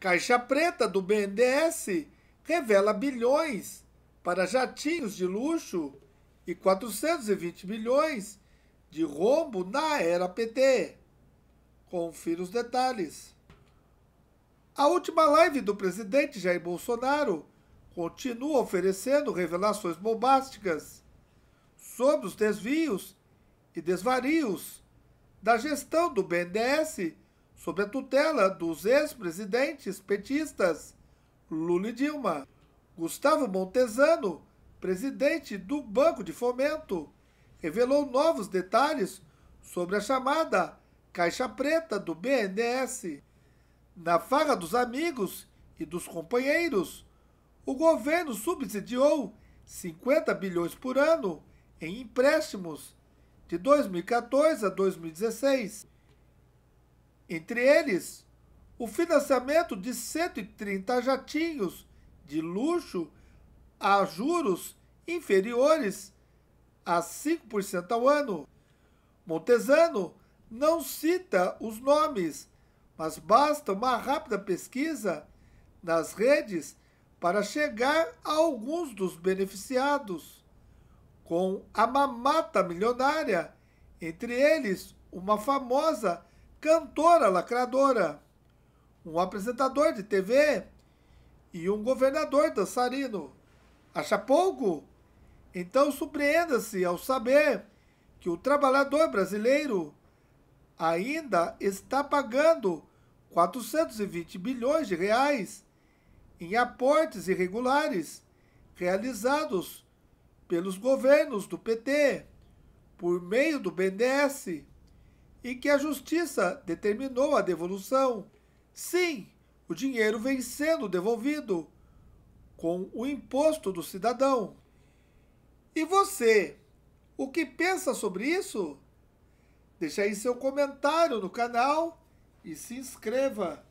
Caixa preta do BNDES revela bilhões para jatinhos de luxo e 420 milhões de rombo na era PT. Confira os detalhes. A última live do presidente Jair Bolsonaro continua oferecendo revelações bombásticas sobre os desvios e desvarios da gestão do BNDES sob a tutela dos ex-presidentes petistas Lula e Dilma, Gustavo Montesano, presidente do Banco de Fomento, revelou novos detalhes sobre a chamada Caixa Preta do BNDES. Na farra dos amigos e dos companheiros, o governo subsidiou 50 bilhões por ano em empréstimos de 2014 a 2016 entre eles, o financiamento de 130 jatinhos de luxo a juros inferiores a 5% ao ano. Montesano não cita os nomes, mas basta uma rápida pesquisa nas redes para chegar a alguns dos beneficiados. Com a mamata milionária, entre eles uma famosa cantora lacradora, um apresentador de TV e um governador dançarino. Acha pouco? Então surpreenda-se ao saber que o trabalhador brasileiro ainda está pagando 420 bilhões de reais em aportes irregulares realizados pelos governos do PT por meio do BNDES em que a justiça determinou a devolução. Sim, o dinheiro vem sendo devolvido com o imposto do cidadão. E você, o que pensa sobre isso? Deixe aí seu comentário no canal e se inscreva.